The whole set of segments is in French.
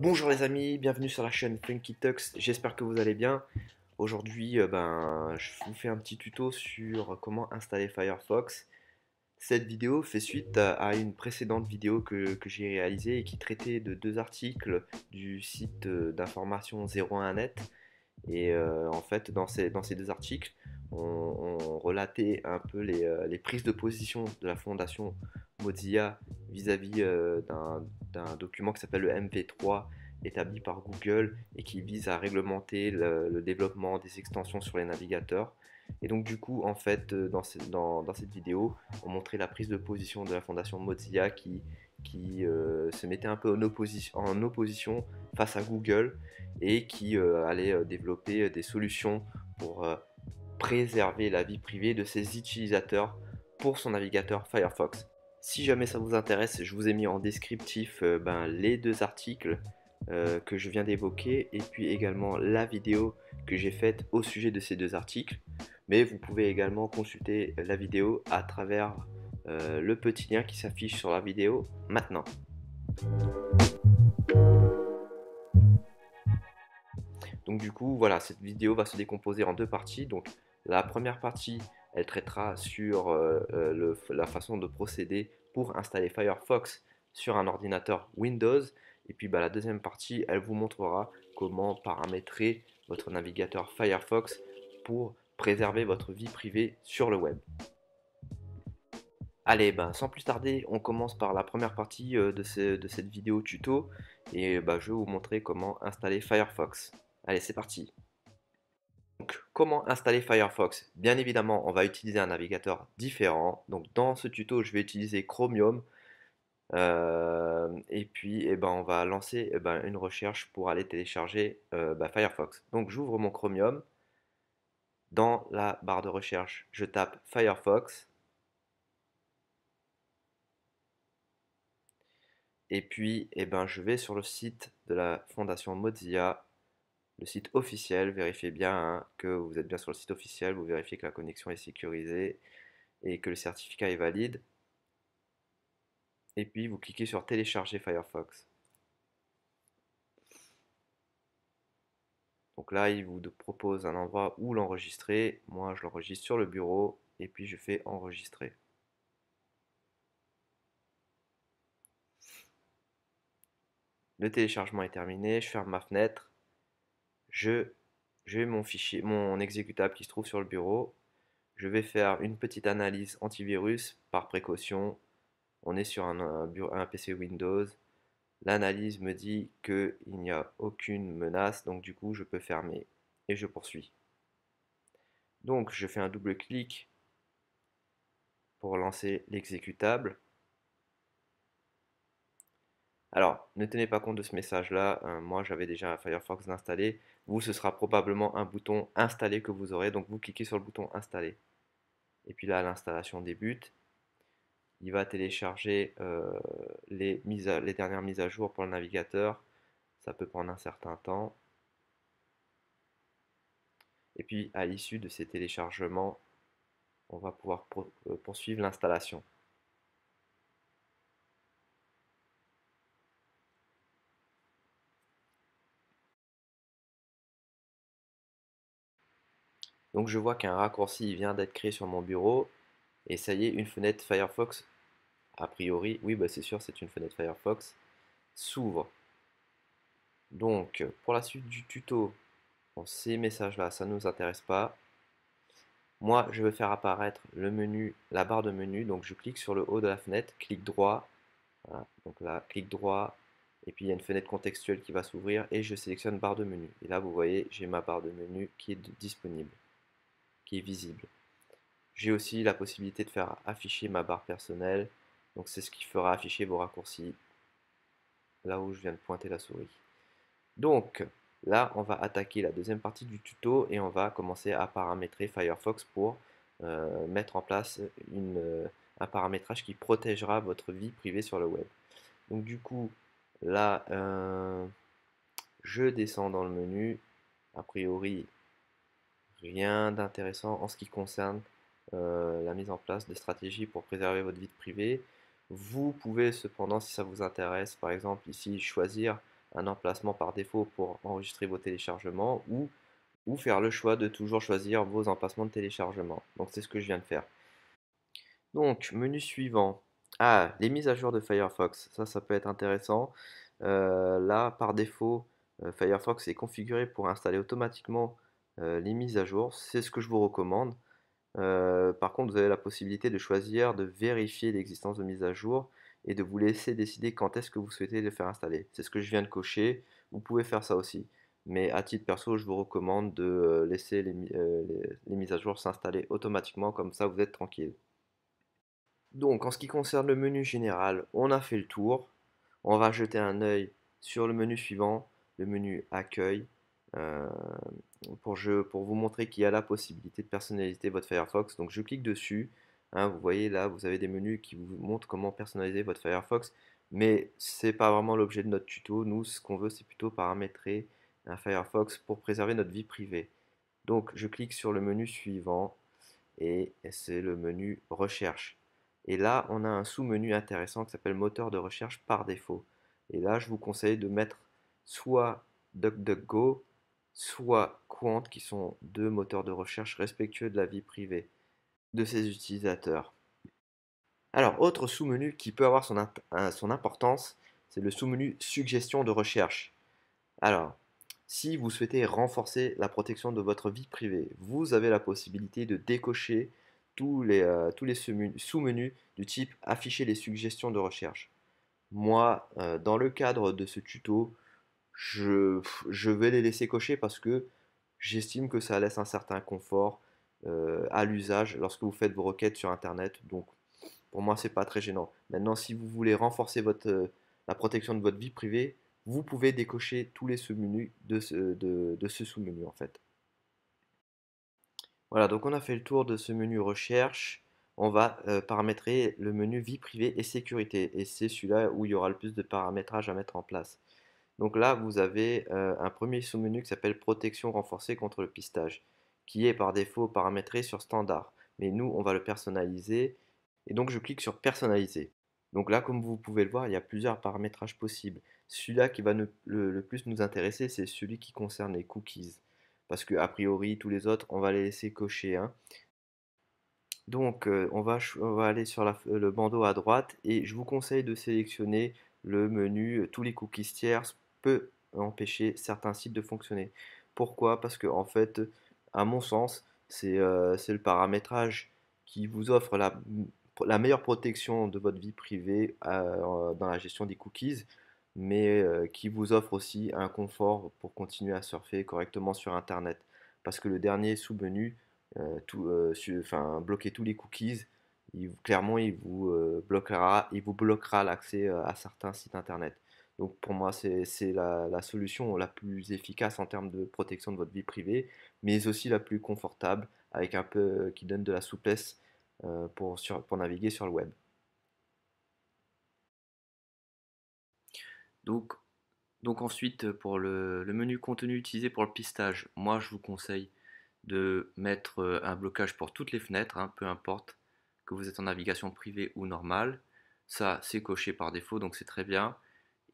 Bonjour les amis, bienvenue sur la chaîne Funky j'espère que vous allez bien. Aujourd'hui, euh, ben, je vous fais un petit tuto sur comment installer Firefox. Cette vidéo fait suite à une précédente vidéo que, j'ai réalisée et qui traitait de deux articles du site euh, d'information 01net. Et euh, en fait, dans dans ces deux articles, on, relatait un peu euh, les, prises de position de la fondation Mozilla vis-à-vis euh, d'un document qui s'appelle le MP3 établi par Google et qui vise à réglementer le, développement des extensions sur les navigateurs. Et donc du coup, en fait, euh, dans, cette vidéo, on montrait la prise de position de la fondation Mozilla qui, se mettait un peu en opposition, face à Google et qui allait développer des solutions pour préserver la vie privée de ses utilisateurs pour son navigateur Firefox. Si jamais ça vous intéresse, je vous ai mis en descriptif euh, ben, les deux articles euh, que je viens d'évoquer et puis également la vidéo que j'ai faite au sujet de ces deux articles. Mais vous pouvez également consulter la vidéo à travers euh, le petit lien qui s'affiche sur la vidéo maintenant. Donc du coup, voilà, cette vidéo va se décomposer en deux parties. Donc la première partie, elle traitera sur euh, euh, la façon de procéder pour installer Firefox sur un ordinateur Windows. Et puis bah, la deuxième partie, elle vous montrera comment paramétrer votre navigateur Firefox pour préserver votre vie privée sur le web. Allez, bah, sans plus tarder, on commence par la première partie euh, de, cette vidéo tuto et bah, je vais vous montrer comment installer Firefox. Allez, c'est parti comment installer Firefox Bien évidemment, on va utiliser un navigateur différent. Donc, dans ce tuto, je vais utiliser Chromium. Euh, et puis, eh ben, on va lancer eh ben, une recherche pour aller télécharger euh, bah, Firefox. Donc, j'ouvre mon Chromium. Dans la barre de recherche, je tape Firefox. Et puis, eh ben, je vais sur le site de la fondation Mozilla le site officiel. Vérifiez bien hein, que vous êtes bien sur le site officiel, vous vérifiez que la connexion est sécurisée et que le certificat est valide. Et puis vous cliquez sur télécharger Firefox. Donc là, il vous propose un endroit où l'enregistrer. Moi, je l'enregistre sur le bureau et puis je fais enregistrer. Le téléchargement est terminé, je ferme ma fenêtre j'ai mon fichier, mon exécutable qui se trouve sur le bureau. Je vais faire une petite analyse antivirus par précaution. On est sur un, un PC Windows. L'analyse me dit qu'il n'y a aucune menace, donc du coup je peux fermer et je poursuis. Donc je fais un double clic pour lancer l'exécutable. Alors, ne tenez pas compte de ce message-là. Hein. moi, j'avais déjà Firefox installé. Vous, ce sera probablement un bouton installé que vous aurez. Donc, vous cliquez sur le bouton installer. Et puis là, l'installation débute. Il va télécharger euh, les dernières mises à jour pour le navigateur. Ça peut prendre un certain temps. Et puis, à l'issue de ces téléchargements, on va pouvoir euh, poursuivre l'installation. Donc je vois qu'un raccourci vient d'être créé sur mon bureau. Et ça y est, une fenêtre Firefox, a priori, oui, bah, c'est sûr, c'est une fenêtre Firefox, s'ouvre. Donc, pour la suite du tuto, ces messages-là, ça ne nous intéresse pas. Moi, je veux faire apparaître le menu, la barre de menu. Donc, je clique sur le haut de la fenêtre, clic droit. donc là, clic droit. Et puis, il y a une fenêtre contextuelle qui va s'ouvrir et je sélectionne barre de menu. Et là, vous voyez, j'ai ma barre de menu qui est disponible est visible. J'ai aussi la possibilité de faire afficher ma barre personnelle, donc c'est ce qui fera afficher vos raccourcis là où je viens de pointer la souris. Donc là, on va attaquer la deuxième partie du tuto et on va commencer à paramétrer Firefox pour euh, mettre en place une, euh, un paramétrage qui protégera votre vie privée sur le web. Donc du coup, là, euh, je descends dans le menu. A priori, Rien d'intéressant en ce qui concerne euh, la mise en place des stratégies pour préserver votre vie privée. Vous pouvez cependant, si ça vous intéresse, par exemple ici, choisir un emplacement par défaut pour enregistrer vos téléchargements ou, ou faire le choix de toujours choisir vos emplacements de téléchargement. Donc c'est ce que je viens de faire. Donc, menu suivant. Ah, les mises à jour de Firefox. Ça, ça peut être intéressant. Euh, là, par défaut, euh, Firefox est configuré pour installer automatiquement euh, les mises à jour. C'est ce que je vous recommande. Euh, par contre, vous avez la possibilité de choisir de vérifier l'existence de mises à jour et de vous laisser décider quand est-ce que vous souhaitez les faire installer. C'est ce que je viens de cocher. Vous pouvez faire ça aussi. Mais à titre perso, je vous recommande de euh, laisser les, les mises à jour s'installer automatiquement, comme ça vous êtes tranquille. Donc en ce qui concerne le menu général, on a fait le tour. On va jeter un œil sur le menu suivant, le menu accueil. Euh, pour, je, vous montrer qu'il y a la possibilité de personnaliser votre Firefox. Donc je clique dessus. Hein, vous voyez là, vous avez des menus qui vous montrent comment personnaliser votre Firefox. Mais ce n'est pas vraiment l'objet de notre tuto. Nous, ce qu'on veut, c'est plutôt paramétrer un Firefox pour préserver notre vie privée. Donc je clique sur le menu suivant et c'est le menu recherche. Et là, on a un sous-menu intéressant qui s'appelle moteur de recherche par défaut. Et là, je vous conseille de mettre soit DuckDuckGo, soit Quant, qui sont deux moteurs de recherche respectueux de la vie privée de ses utilisateurs. Alors, autre sous-menu qui peut avoir son, importance, c'est le sous-menu suggestion de recherche. Alors, si vous souhaitez renforcer la protection de votre vie privée, vous avez la possibilité de décocher tous les, euh, les sous-menus du type afficher les suggestions de recherche. Moi, euh, dans le cadre de ce tuto, je, vais les laisser cocher parce que j'estime que ça laisse un certain confort euh, à l'usage lorsque vous faites vos requêtes sur Internet. Donc, pour moi, c'est pas très gênant. Maintenant, si vous voulez renforcer euh, la protection de votre vie privée, vous pouvez décocher tous les sous-menus de ce, sous-menu en fait. Voilà, donc on a fait le tour de ce menu recherche. On va euh, paramétrer le menu vie privée et sécurité. Et c'est celui-là où il y aura le plus de paramétrages à mettre en place. Donc là, vous avez euh, un premier sous-menu qui s'appelle protection renforcée contre le pistage, qui est par défaut paramétré sur standard. Mais nous, on va le personnaliser. Et donc, je clique sur personnaliser. Donc là, comme vous pouvez le voir, il y a plusieurs paramétrages possibles. Celui-là qui va le, plus nous intéresser, c'est celui qui concerne les cookies. Parce que, a priori, tous les autres, on va les laisser cocher. Hein. Donc, euh, on, va, aller sur le bandeau à droite et je vous conseille de sélectionner le menu euh, tous les cookies tiers peut empêcher certains sites de fonctionner. Pourquoi Parce que en fait, à mon sens, c'est euh, le paramétrage qui vous offre la, meilleure protection de votre vie privée euh, dans la gestion des cookies, mais euh, qui vous offre aussi un confort pour continuer à surfer correctement sur Internet. Parce que le dernier sous-menu, enfin, bloquer tous les cookies, clairement, il vous bloquera, il vous bloquera l'accès à certains sites Internet. Donc pour moi, c'est la, solution la plus efficace en termes de protection de votre vie privée, mais aussi la plus confortable, avec un peu qui donne de la souplesse euh, pour, naviguer sur le web. Donc, ensuite, euh, pour le, menu contenu utilisé pour le pistage, moi je vous conseille de mettre euh, un blocage pour toutes les fenêtres, hein, peu importe que vous êtes en navigation privée ou normale. Ça, c'est coché par défaut, donc c'est très bien.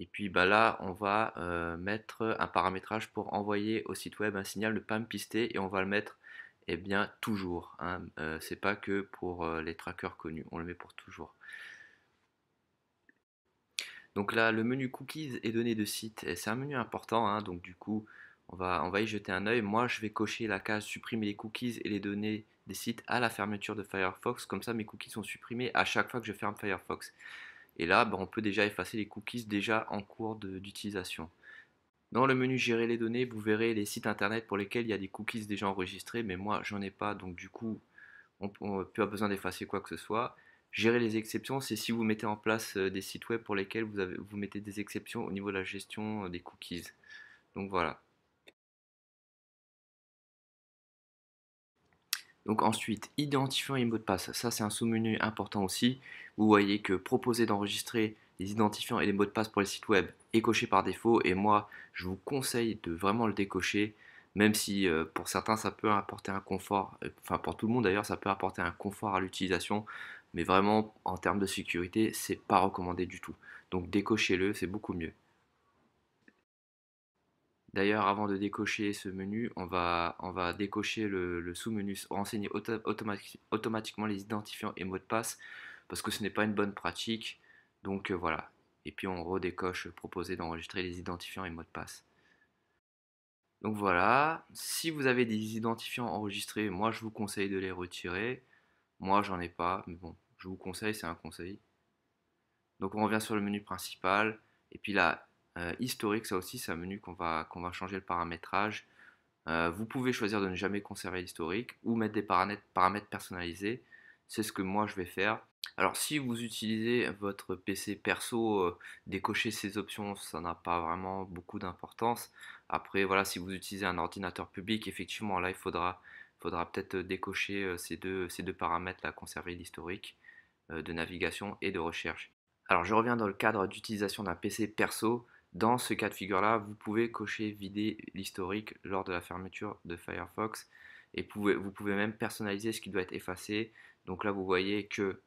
Et puis bah là, on va euh, mettre un paramétrage pour envoyer au site web un signal, de « pas me pister, et on va le mettre eh bien toujours. Ce hein. n'est euh, c'est pas que pour euh, les trackers connus, on le met pour toujours. Donc là, le menu cookies et données de site, eh, c'est un menu important, hein. donc du coup, on va, on va y jeter un œil. Moi, je vais cocher la case supprimer les cookies et les données des sites à la fermeture de Firefox, comme ça mes cookies sont supprimés à chaque fois que je ferme Firefox. Et là, bah, on peut déjà effacer les cookies déjà en cours d'utilisation. Dans le menu Gérer les données, vous verrez les sites internet pour lesquels il y a des cookies déjà enregistrés, mais moi, j'en ai pas, donc du coup, on n'a plus besoin d'effacer quoi que ce soit. Gérer les exceptions, c'est si vous mettez en place euh, des sites web pour lesquels vous, vous mettez des exceptions au niveau de la gestion euh, des cookies. Donc voilà. Donc ensuite, identifiant et mot de passe, ça c'est un sous-menu important aussi vous voyez que proposer d'enregistrer les identifiants et les mots de passe pour les sites web est coché par défaut et moi je vous conseille de vraiment le décocher même si euh, pour certains ça peut apporter un confort, euh, enfin pour tout le monde d'ailleurs ça peut apporter un confort à l'utilisation, mais vraiment en termes de sécurité c'est pas recommandé du tout. Donc décochez-le, c'est beaucoup mieux. D'ailleurs, avant de décocher ce menu, on va, on va décocher le, sous-menu renseigner automatiquement les identifiants et mots de passe parce que ce n'est pas une bonne pratique. Donc euh, voilà. Et puis on redécoche euh, proposer d'enregistrer les identifiants et mots de passe. Donc voilà, si vous avez des identifiants enregistrés, moi je vous conseille de les retirer. Moi j'en ai pas, mais bon, je vous conseille, c'est un conseil. Donc on revient sur le menu principal. Et puis là, euh, historique, ça aussi c'est un menu qu'on va, qu'on va changer le paramétrage. vous pouvez choisir de ne jamais conserver l'historique ou mettre des paramètres, paramètres personnalisés. C'est ce que moi je vais faire. Alors si vous utilisez votre PC perso, euh, décocher ces options, ça n'a pas vraiment beaucoup d'importance. Après voilà, si vous utilisez un ordinateur public, effectivement là il faudra, faudra peut-être euh, décocher euh, ces, deux, ces deux, paramètres là, conserver l'historique de navigation et de recherche. Alors je reviens dans le cadre d'utilisation d'un PC perso. Dans ce cas de figure là, vous pouvez cocher vider l'historique lors de la fermeture de Firefox et vous pouvez même personnaliser ce qui doit être effacé. Donc là vous voyez que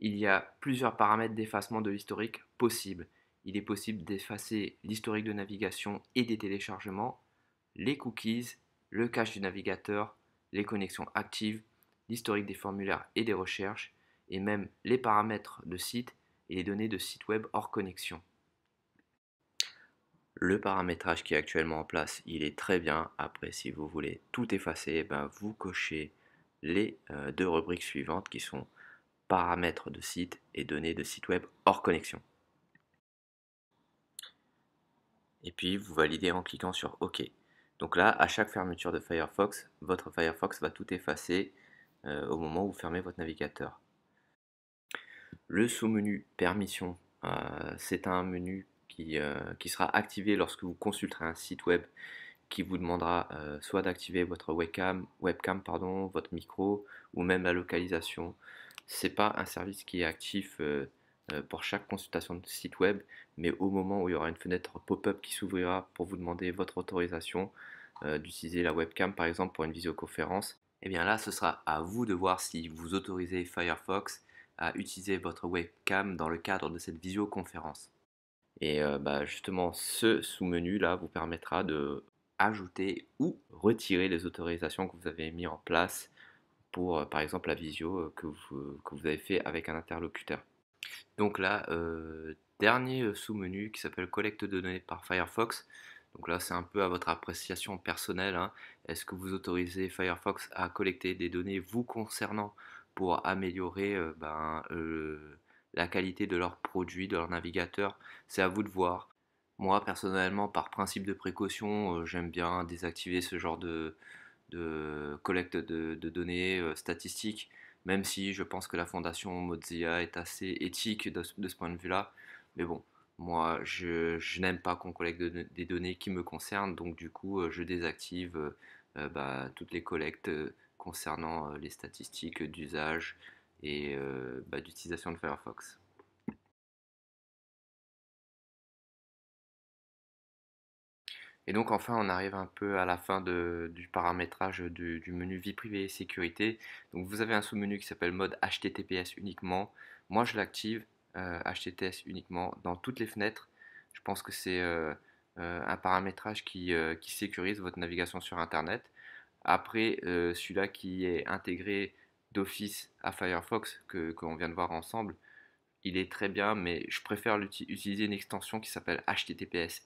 il y a plusieurs paramètres d'effacement de l'historique possibles. Il est possible d'effacer l'historique de navigation et des téléchargements, les cookies, le cache du navigateur, les connexions actives, l'historique des formulaires et des recherches, et même les paramètres de site et les données de site web hors connexion. Le paramétrage qui est actuellement en place, il est très bien. Après, si vous voulez tout effacer, eh ben vous cochez les euh, deux rubriques suivantes qui sont paramètres de site et données de site web hors connexion. Et puis vous validez en cliquant sur OK. Donc là, à chaque fermeture de Firefox, votre Firefox va tout effacer euh, au moment où vous fermez votre navigateur. Le sous-menu Permission, euh, c'est un menu qui, euh, qui, sera activé lorsque vous consulterez un site web qui vous demandera soit d'activer votre webcam, webcam pardon, votre micro ou même la localisation c'est pas un service qui est actif euh, euh, pour chaque consultation de site web, mais au moment où il y aura une fenêtre pop-up qui s'ouvrira pour vous demander votre autorisation euh, d'utiliser la webcam par exemple pour une visioconférence, et eh bien là ce sera à vous de voir si vous autorisez Firefox à utiliser votre webcam dans le cadre de cette visioconférence. Et bah, justement, ce sous-menu là vous permettra de ajouter ou retirer les autorisations que vous avez mis en place pour, euh, par exemple, la visio euh, que vous, euh, que vous avez fait avec un interlocuteur. Donc là, dernier sous-menu qui s'appelle collecte de données par Firefox. Donc là, c'est un peu à votre appréciation personnelle. Hein. Est-ce que vous autorisez Firefox à collecter des données vous concernant pour améliorer ben, la qualité de leurs produits, de leur navigateur C'est à vous de voir. Moi, personnellement, par principe de précaution, j'aime bien désactiver ce genre de, de collecte de, données euh, statistiques, même si je pense que la fondation Mozilla est assez éthique de, ce point de vue-là. Mais bon, moi, je, n'aime pas qu'on collecte des données qui me concernent, donc du coup, euh, je désactive euh, bah, toutes les collectes concernant les statistiques d'usage et bah, d'utilisation de Firefox. Et donc enfin, on arrive un peu à la fin du paramétrage du, menu vie privée et sécurité. Donc vous avez un sous-menu qui s'appelle mode HTTPS uniquement. Moi, je l'active HTTPS euh, uniquement dans toutes les fenêtres. Je pense que c'est euh, euh, un paramétrage qui, sécurise votre navigation sur Internet. Après, celui-là qui est intégré d'office à Firefox, que qu'on vient de voir ensemble, il est très bien, mais je préfère utiliser une extension qui s'appelle HTTPS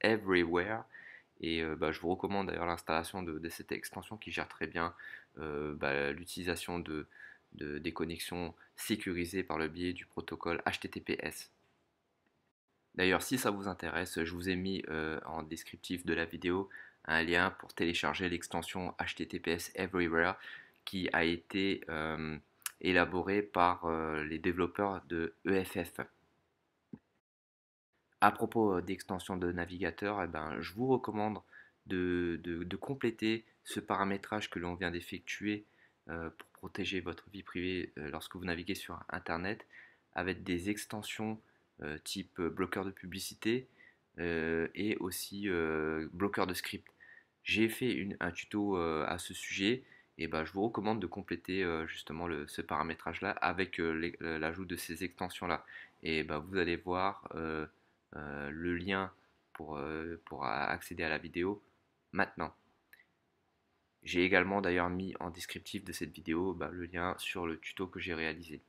Everywhere. Et euh, bah, je vous recommande d'ailleurs l'installation de, cette extension qui gère très bien euh, bah, l'utilisation des connexions sécurisées par le biais du protocole HTTPS. D'ailleurs, si ça vous intéresse, je vous ai mis euh, en descriptif de la vidéo un lien pour télécharger l'extension HTTPS Everywhere qui a été élaboré par euh, les développeurs de EFF. À propos euh, d'extensions de navigateur, eh ben, je vous recommande de, compléter ce paramétrage que l'on vient d'effectuer euh, pour protéger votre vie privée lorsque vous naviguez sur Internet avec des extensions type bloqueur de publicité et aussi bloqueur de script. J'ai fait un tuto à ce sujet et bah, je vous recommande de compléter euh, justement ce paramétrage là avec euh, l'ajout de ces extensions là et bah, vous allez voir euh, le lien pour, pour accéder à la vidéo maintenant j'ai également d'ailleurs mis en descriptif de cette vidéo bah, le lien sur le tuto que j'ai réalisé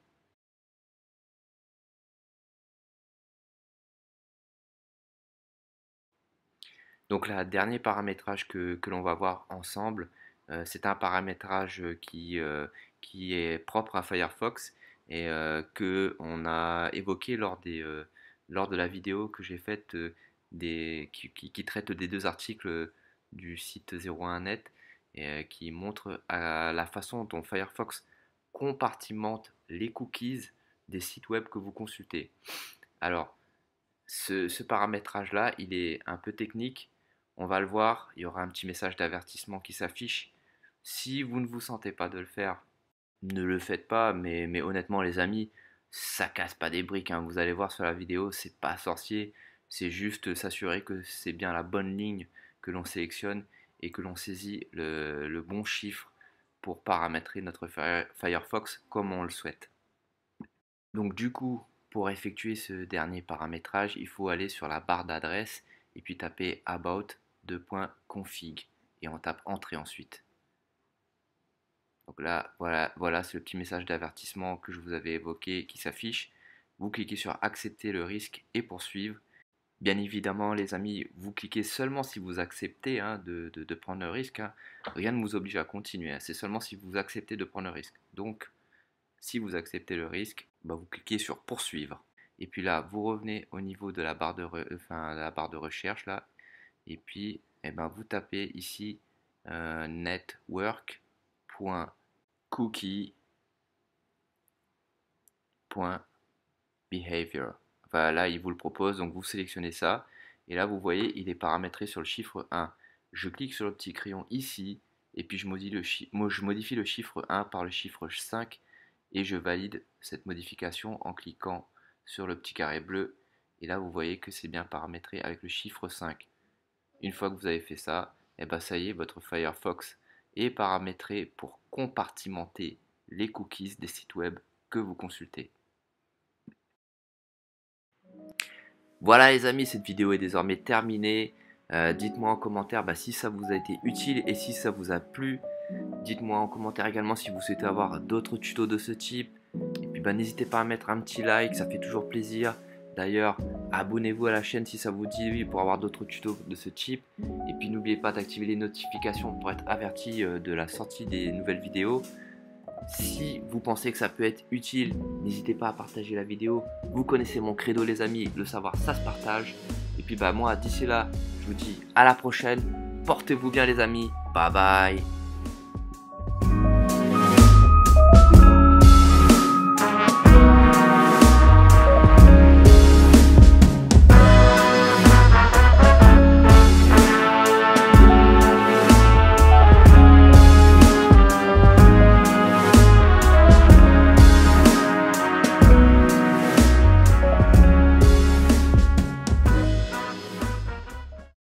donc le dernier paramétrage que l'on va voir ensemble euh, c'est un paramétrage euh, qui, euh, qui est propre à Firefox et que on a évoqué lors, des, lors de la vidéo que j'ai faite qui, traite des deux articles du site 01net et qui montre la façon dont Firefox compartimente les cookies des sites web que vous consultez. Alors, ce paramétrage-là, il est un peu technique. On va le voir, il y aura un petit message d'avertissement qui s'affiche. Si vous ne vous sentez pas de le faire, ne le faites pas, mais, honnêtement les amis, ça casse pas des briques, hein. vous allez voir sur la vidéo, c'est pas sorcier, c'est juste s'assurer que c'est bien la bonne ligne que l'on sélectionne et que l'on saisit le, bon chiffre pour paramétrer notre Firefox comme on le souhaite. Donc du coup, pour effectuer ce dernier paramétrage, il faut aller sur la barre d'adresse et puis taper about.config et on tape entrée ensuite. Donc là, voilà, voilà c'est le petit message d'avertissement que je vous avais évoqué qui s'affiche. Vous cliquez sur accepter le risque et poursuivre. Bien évidemment, les amis, vous cliquez seulement si vous acceptez hein, de, prendre le risque. Hein. Rien ne vous oblige à continuer. Hein. C'est seulement si vous acceptez de prendre le risque. Donc, si vous acceptez le risque, bah, vous cliquez sur poursuivre. Et puis là, vous revenez au niveau de la barre de, la barre de recherche là. Et puis, eh ben, vous tapez ici euh, network cookie.behavior. Voilà, là, il vous le propose, donc vous sélectionnez ça. Et là, vous voyez, il est paramétré sur le chiffre 1. Je clique sur le petit crayon ici, et puis je modifie le, chiffre 1 par le chiffre 5, et je valide cette modification en cliquant sur le petit carré bleu. Et là, vous voyez que c'est bien paramétré avec le chiffre 5. Une fois que vous avez fait ça, et eh ben, ça y est, votre Firefox et paramétrer pour compartimenter les cookies des sites web que vous consultez. Voilà les amis, cette vidéo est désormais terminée. Euh, dites-moi en commentaire bah, si ça vous a été utile et si ça vous a plu. Dites-moi en commentaire également si vous souhaitez avoir d'autres tutos de ce type. Et puis bah, n'hésitez pas à mettre un petit like, ça fait toujours plaisir. D'ailleurs, abonnez-vous à la chaîne si ça vous dit pour avoir d'autres tutos de ce type. Et puis n'oubliez pas d'activer les notifications pour être averti euh, de la sortie des nouvelles vidéos. Si vous pensez que ça peut être utile, n'hésitez pas à partager la vidéo. Vous connaissez mon credo les amis, le savoir ça se partage. Et puis bah moi d'ici là, je vous dis à la prochaine. Portez-vous bien les amis. Bye bye.